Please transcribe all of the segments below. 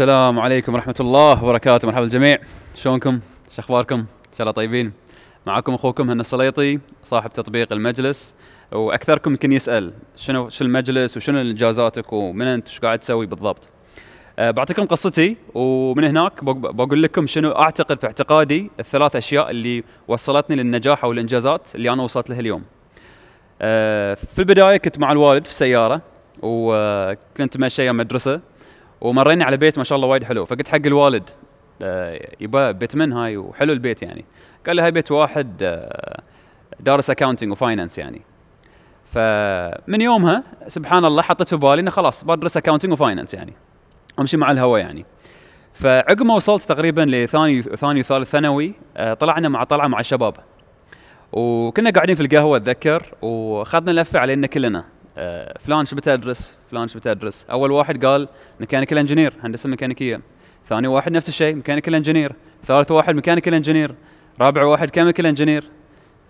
السلام عليكم ورحمة الله وبركاته مرحبا بالجميع شلونكم؟ شو اخباركم؟ ان شاء الله طيبين معكم اخوكم هنا السليطي صاحب تطبيق المجلس واكثركم يمكن يسال شنو شو المجلس وشنو انجازاتك ومن انت وش قاعد تسوي بالضبط؟ أه بعطيكم قصتي ومن هناك بقول لكم شنو اعتقد في اعتقادي الثلاث اشياء اللي وصلتني للنجاح او الانجازات اللي انا وصلت لها اليوم. أه في البدايه كنت مع الوالد في سياره وكنت ماشي مدرسه ومرينا على بيت ما شاء الله وايد حلو فقلت حق الوالد آه، يبا بيت من هاي وحلو البيت يعني قال لي هاي بيت واحد آه، دارس اكاونتنج وفاينانس يعني فمن يومها سبحان الله حطيت في بالي انه خلاص بدرس اكاونتنج وفاينانس يعني امشي مع الهواء يعني فعقب ما وصلت تقريبا لثاني ثاني وثالث ثانوي آه، طلعنا مع طلعه مع الشباب وكنا قاعدين في القهوه اتذكر واخذنا لفه علينا كلنا آه، فلان شو بتدرس؟ فلان شو بتدرس؟ اول واحد قال ميكانيكال انجينير هندسه ميكانيكيه، ثاني واحد نفس الشيء ميكانيكال انجينير، ثالث واحد ميكانيكال انجينير، رابع واحد كيميكال انجينير،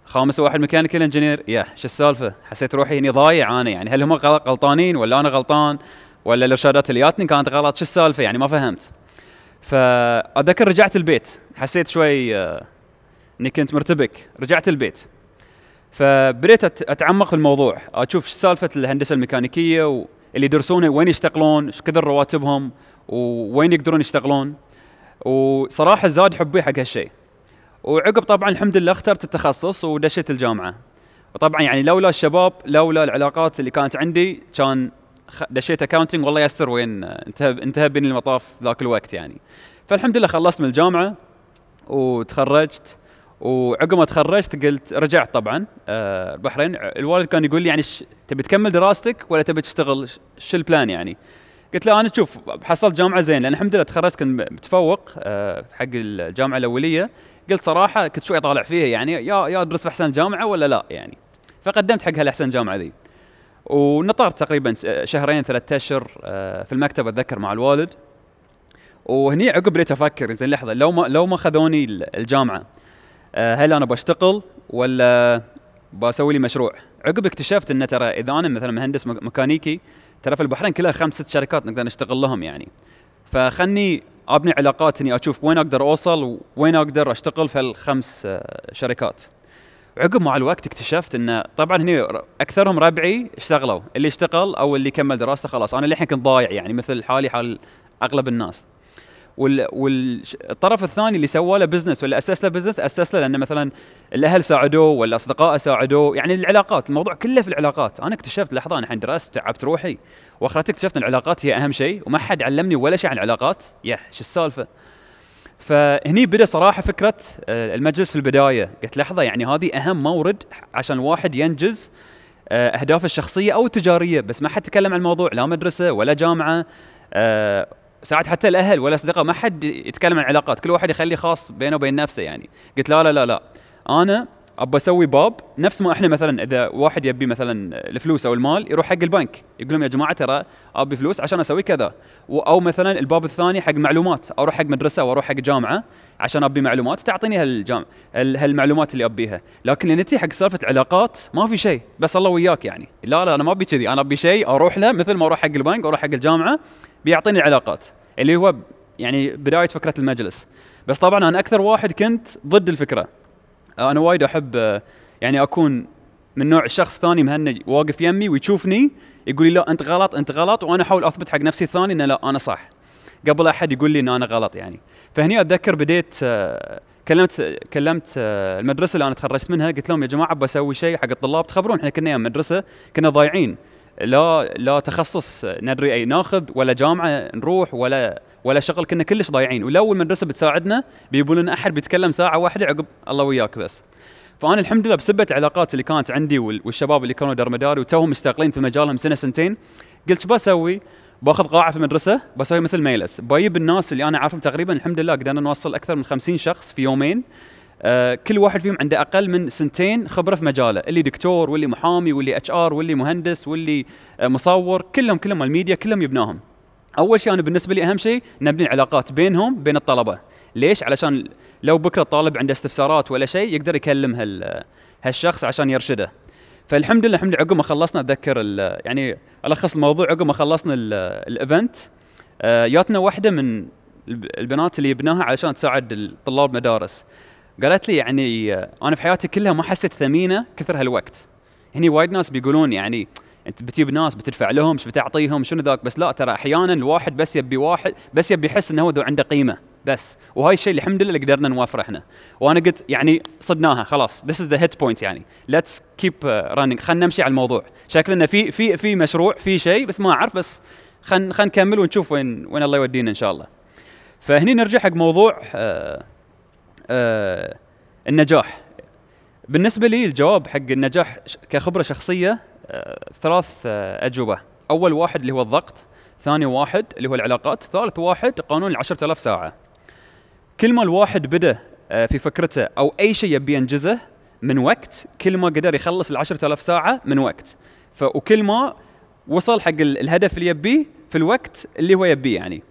خامس واحد ميكانيكال انجينير، يا شو السالفه؟ حسيت روحي هنا ضايع انا يعني هل هم غلطانين ولا انا غلطان؟ ولا الارشادات اللي جاتني كانت غلط شو السالفه يعني ما فهمت فاذكر رجعت البيت حسيت شوي آه، اني كنت مرتبك رجعت البيت فبديت اتعمق في الموضوع اشوف سالفه الهندسه الميكانيكيه واللي اللي يدرسونه وين يشتغلون ايش كثر رواتبهم ووين يقدرون يشتغلون وصراحه زاد حبي حق هالشيء وعقب طبعا الحمد لله اخترت التخصص ودشيت الجامعه وطبعا يعني لولا الشباب لولا العلاقات اللي كانت عندي كان دشيت اكاونتنج والله يستر وين انتهى انتهى بين المطاف ذاك الوقت يعني فالحمد لله خلصت من الجامعه وتخرجت وعقب ما تخرجت قلت رجعت طبعا آه، البحرين الوالد كان يقول لي يعني تبي تكمل دراستك ولا تبي تشتغل شو البلان يعني قلت له انا شوف حصلت جامعه زين لان الحمد لله تخرجت كنت متفوق آه، حق الجامعه الاوليه قلت صراحه كنت شوي طالع فيها يعني يا يا ادرس في احسن جامعه ولا لا يعني فقدمت حق هالاحسن جامعه ذي ونطرت تقريبا شهرين ثلاثة اشهر آه، في المكتب اتذكر مع الوالد وهني عقب بديت افكر زين لحظه لو ما لو ما خذوني الجامعه آه، هل انا بشتغل ولا بسوي لي مشروع عقب اكتشفت ان ترى اذا انا مثلا مهندس ميكانيكي ترى في البحرين كلها خمس ست شركات نقدر نشتغل لهم يعني فخلني ابني علاقات اني اشوف وين اقدر اوصل وين اقدر اشتغل في الخمس آه، شركات عقب مع الوقت اكتشفت انه طبعا هنا اكثرهم ربعي اشتغلوا اللي اشتغل او اللي كمل دراسته خلاص انا للحين كنت ضايع يعني مثل حالي حال اغلب الناس والطرف الثاني اللي سوى له بزنس ولا اسس له بزنس اسس له لان مثلا الاهل ساعدوه ولا اصدقائه ساعدوه يعني العلاقات الموضوع كله في العلاقات انا اكتشفت لحظه انا الحين درست تعبت روحي واخرتي اكتشفت ان العلاقات هي اهم شيء وما حد علمني ولا شيء عن العلاقات يا شو السالفه فهني بدا صراحه فكره آه، المجلس في البدايه قلت لحظه يعني هذه اهم مورد عشان الواحد ينجز آه، اهدافه الشخصيه او التجاريه بس ما حد تكلم عن الموضوع لا مدرسه ولا جامعه آه، ساعات حتى الاهل ولا ما حد يتكلم عن علاقات كل واحد يخلي خاص بينه وبين نفسه يعني قلت لا لا لا لا انا ابى اسوي باب نفس ما احنا مثلا اذا واحد يبي مثلا الفلوس او المال يروح حق البنك يقول لهم يا جماعه ترى ابي فلوس عشان اسوي كذا او مثلا الباب الثاني حق معلومات اروح حق مدرسه واروح حق جامعه عشان ابي معلومات تعطيني هالجام هالمعلومات اللي ابيها لكن نتي حق سالفه علاقات ما في شيء بس الله وياك يعني لا لا انا ما ابي كذي انا ابي شيء اروح له مثل ما اروح حق البنك اروح حق الجامعه بيعطيني علاقات اللي هو يعني بدايه فكره المجلس بس طبعا انا اكثر واحد كنت ضد الفكره انا وايد احب يعني اكون من نوع الشخص ثاني مهني واقف يمي ويشوفني يقول لي لا انت غلط انت غلط وانا احاول اثبت حق نفسي الثاني ان لا انا صح قبل احد يقول لي ان انا غلط يعني فهني اتذكر بديت كلمت كلمت المدرسه اللي انا تخرجت منها قلت لهم يا جماعه بسوي شيء حق الطلاب تخبرون احنا كنا مدرسه كنا ضايعين لا لا تخصص ندري اي ناخذ ولا جامعه نروح ولا ولا شغل كنا كلش ضايعين ولو المدرسه بتساعدنا بيقولون لنا احد بيتكلم ساعه واحده عقب الله وياك بس فانا الحمد لله بسبه العلاقات اللي كانت عندي والشباب اللي كانوا درمداري وتوهم مشتغلين في مجالهم سنه سنتين قلت شو بسوي باخذ قاعه في المدرسه بسوي مثل ميلس بجيب الناس اللي انا عارفهم تقريبا الحمد لله قدرنا نوصل اكثر من 50 شخص في يومين آه، كل واحد فيهم عنده اقل من سنتين خبره في مجاله اللي دكتور واللي محامي واللي اتش ار واللي مهندس واللي آه، مصور كلهم كلهم الميديا كلهم يبناهم اول شيء انا بالنسبه لي اهم شيء نبني العلاقات بينهم بين الطلبه ليش علشان لو بكره الطالب عنده استفسارات ولا شيء يقدر يكلم هال آه، هالشخص عشان يرشده فالحمد لله الحمد لله عقب ما خلصنا اتذكر يعني الخص الموضوع عقب ما خلصنا الايفنت جاتنا واحده من البنات اللي يبناها علشان تساعد الطلاب مدارس قالت لي يعني آه، انا في حياتي كلها ما حسيت ثمينه كثر هالوقت هني وايد ناس بيقولون يعني انت بتجيب ناس بتدفع لهم بتعطيهم شنو ذاك بس لا ترى احيانا الواحد بس يبي واحد بس يبي يحس انه هو عنده قيمه بس وهاي الشيء اللي الحمد لله اللي قدرنا نوفره احنا وانا قلت يعني صدناها خلاص ذس از ذا هيت بوينت يعني ليتس كيب رننج خلينا نمشي على الموضوع شكلنا في في في مشروع في شيء بس ما اعرف بس خلينا خلينا نكمل ونشوف وين وين الله يودينا ان شاء الله فهني نرجع حق موضوع آه، آه، النجاح بالنسبه لي الجواب حق النجاح كخبره شخصيه آه، ثلاث آه، اجوبه اول واحد اللي هو الضغط ثاني واحد اللي هو العلاقات ثالث واحد قانون العشرة آلاف ساعة كل ما الواحد بدأ في فكرته أو أي شيء يبي ينجزه من وقت كل ما قدر يخلص العشرة آلاف ساعة من وقت وكل ما وصل حق الهدف اللي يبيه في الوقت اللي هو يبيه يعني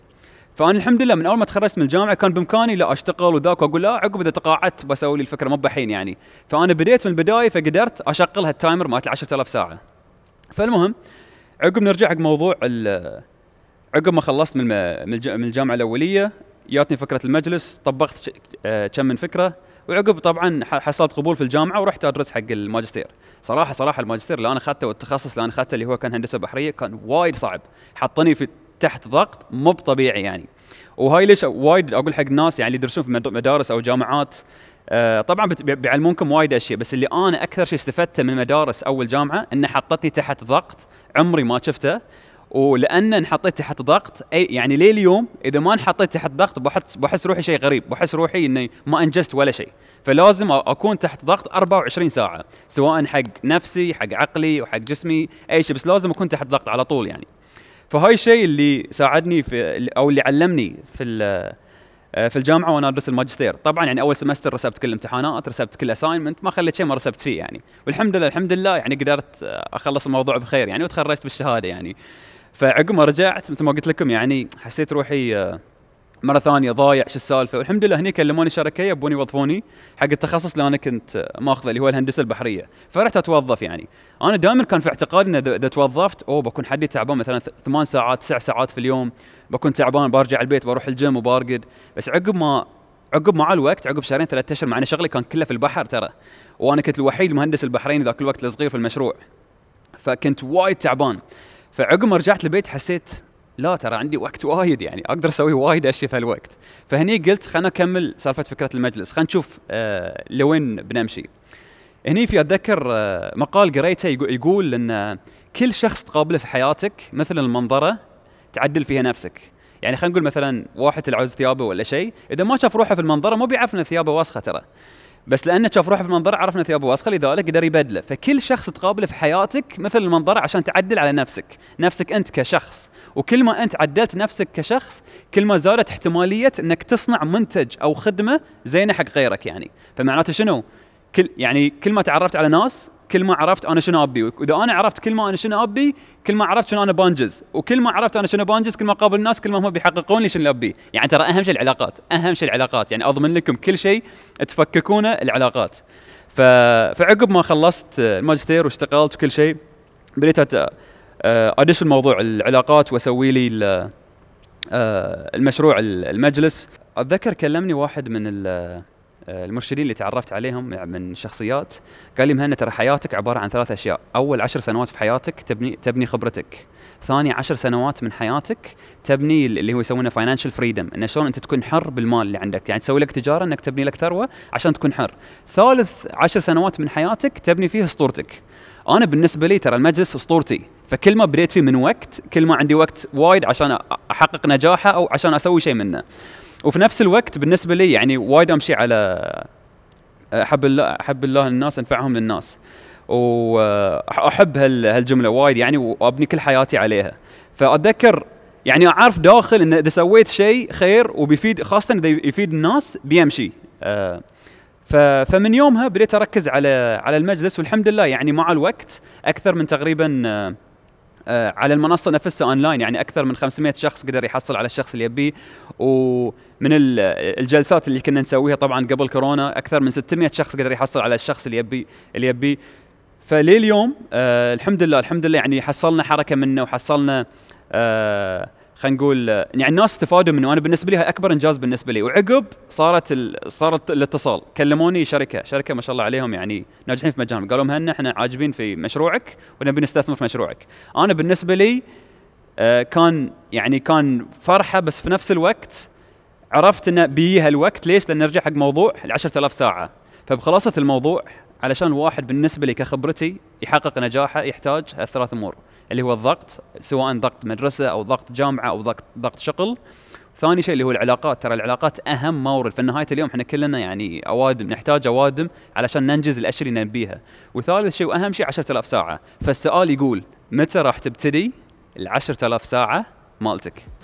فانا الحمد لله من اول ما تخرجت من الجامعه كان بامكاني لا اشتغل وذاك واقول لا عقب اذا تقاعدت بسوي لي الفكره مو بحين يعني فانا بديت من البدايه فقدرت اشغل هالتايمر مالت ال 10000 ساعه فالمهم عقب نرجع حق موضوع عقب ما خلصت من من الجامعه الاوليه جاتني فكره المجلس طبقت كم من فكره وعقب طبعا حصلت قبول في الجامعه ورحت ادرس حق الماجستير صراحه صراحه الماجستير اللي انا اخذته والتخصص اللي انا اخذته اللي هو كان هندسه بحريه كان وايد صعب حطني في تحت ضغط مو طبيعي يعني وهاي ليش وايد اقول حق الناس يعني اللي يدرسون في مدارس او جامعات آه، طبعا بيعلمونكم وايد اشياء بس اللي انا اكثر شيء استفدته من المدارس او الجامعه انه حطتني تحت ضغط عمري ما شفته ولان انحطيت تحت ضغط اي يعني ليه اليوم اذا ما انحطيت تحت ضغط بحس بحس روحي شيء غريب بحس روحي اني ما انجزت ولا شيء فلازم اكون تحت ضغط 24 ساعه سواء حق نفسي حق عقلي وحق جسمي اي شيء بس لازم اكون تحت ضغط على طول يعني فهاي الشيء اللي ساعدني في او اللي علمني في آه، في الجامعه وانا ادرس الماجستير طبعا يعني اول سمستر رسبت كل الامتحانات رسبت كل اساينمنت ما خليت شيء ما رسبت فيه يعني والحمد لله الحمد لله يعني قدرت آه، اخلص الموضوع بخير يعني وتخرجت بالشهاده يعني فعقب ما رجعت مثل ما قلت لكم يعني حسيت روحي آه، مره ثانيه ضايع شو السالفه والحمد لله هني كلموني شركه يبون يوظفوني حق التخصص اللي انا كنت ماخذه اللي هو الهندسه البحريه فرحت اتوظف يعني انا دائما كان في اعتقادي انه اذا توظفت او بكون حدي تعبان مثلا ثمان ساعات تسع ساعات في اليوم بكون تعبان برجع البيت بروح الجيم وبارقد بس عقب ما عقب مع الوقت عقب شهرين ثلاثة اشهر مع ان شغلي كان كله في البحر ترى وانا كنت الوحيد المهندس البحريني ذاك الوقت الصغير في المشروع فكنت وايد تعبان فعقب ما رجعت البيت حسيت لا ترى عندي وقت وايد يعني اقدر اسوي وايد اشياء في هالوقت فهني قلت خلنا اكمل سالفه فكره المجلس خلينا نشوف آه لوين بنمشي هني في اتذكر آه مقال قريته يقول ان كل شخص تقابله في حياتك مثل المنظره تعدل فيها نفسك يعني خلينا نقول مثلا واحد العوز ثيابه ولا شيء اذا ما شاف روحه في المنظره ما بيعرف ان ثيابه واسخه ترى بس لانه شاف روحه في المنظر عرفنا ثيابه واسخه لذلك قدر يبدله فكل شخص تقابله في حياتك مثل المنظر عشان تعدل على نفسك نفسك انت كشخص وكل ما انت عدلت نفسك كشخص كل ما زادت احتماليه انك تصنع منتج او خدمه زينه حق غيرك يعني فمعناته شنو كل يعني كل ما تعرفت على ناس كل ما عرفت انا شنو ابي واذا انا عرفت كل ما انا شنو ابي كل ما عرفت شنو انا بانجز وكل ما عرفت انا شنو بانجز كل ما قابل الناس كل ما هم بيحققون لي شنو اللي ابي يعني ترى اهم شيء العلاقات اهم شيء العلاقات يعني اضمن لكم كل شيء تفككونه العلاقات ف... فعقب ما خلصت الماجستير واشتغلت وكل شيء بديت آه، ادش الموضوع العلاقات واسوي لي آه، المشروع المجلس اتذكر كلمني واحد من ال... آه، المرشدين اللي تعرفت عليهم من شخصيات قال لي مهنا ترى حياتك عباره عن ثلاث اشياء، اول عشر سنوات في حياتك تبني تبني خبرتك، ثاني عشر سنوات من حياتك تبني اللي هو يسمونه فاينانشال فريدم، انه شلون انت تكون حر بالمال اللي عندك، يعني تسوي لك تجاره انك تبني لك ثروه عشان تكون حر، ثالث عشر سنوات من حياتك تبني فيه اسطورتك. انا بالنسبه لي ترى المجلس اسطورتي، فكل ما بديت فيه من وقت كل ما عندي وقت وايد عشان احقق نجاحه او عشان اسوي شيء منه. وفي نفس الوقت بالنسبه لي يعني وايد امشي على آه، احب الله احب الله للناس انفعهم للناس واحب هالجمله وايد يعني وابني كل حياتي عليها فاتذكر يعني اعرف داخل ان اذا سويت شيء خير وبيفيد خاصه اذا يفيد الناس بيمشي آه، فمن يومها بديت اركز على على المجلس والحمد لله يعني مع الوقت اكثر من تقريبا آه، آه، على المنصه نفسها اونلاين يعني اكثر من 500 شخص قدر يحصل على الشخص اللي يبيه ومن الجلسات اللي كنا نسويها طبعا قبل كورونا اكثر من 600 شخص قدر يحصل على الشخص اللي يبيه اللي يبيه فلليوم آه الحمد لله الحمد لله يعني حصلنا حركه منه وحصلنا آه خلينا نقول يعني الناس استفادوا منه انا بالنسبه لي هاي اكبر انجاز بالنسبه لي وعقب صارت ال... صارت الاتصال كلموني شركه شركه ما شاء الله عليهم يعني ناجحين في مجالهم قالوا مهنا احنا عاجبين في مشروعك ونبي نستثمر في مشروعك انا بالنسبه لي آه، كان يعني كان فرحه بس في نفس الوقت عرفت ان بيها الوقت ليش؟ لان نرجع حق موضوع ال 10000 ساعه فبخلاصه الموضوع علشان الواحد بالنسبه لي كخبرتي يحقق نجاحه يحتاج هالثلاث امور اللي هو الضغط سواء ضغط مدرسه او ضغط جامعه او ضغط ضغط شغل ثاني شيء اللي هو العلاقات ترى العلاقات اهم مورد نهايه اليوم احنا كلنا يعني اوادم نحتاج اوادم علشان ننجز الاشياء اللي نبيها وثالث شيء واهم شيء 10000 ساعه فالسؤال يقول متى راح تبتدي ال 10000 ساعه مالتك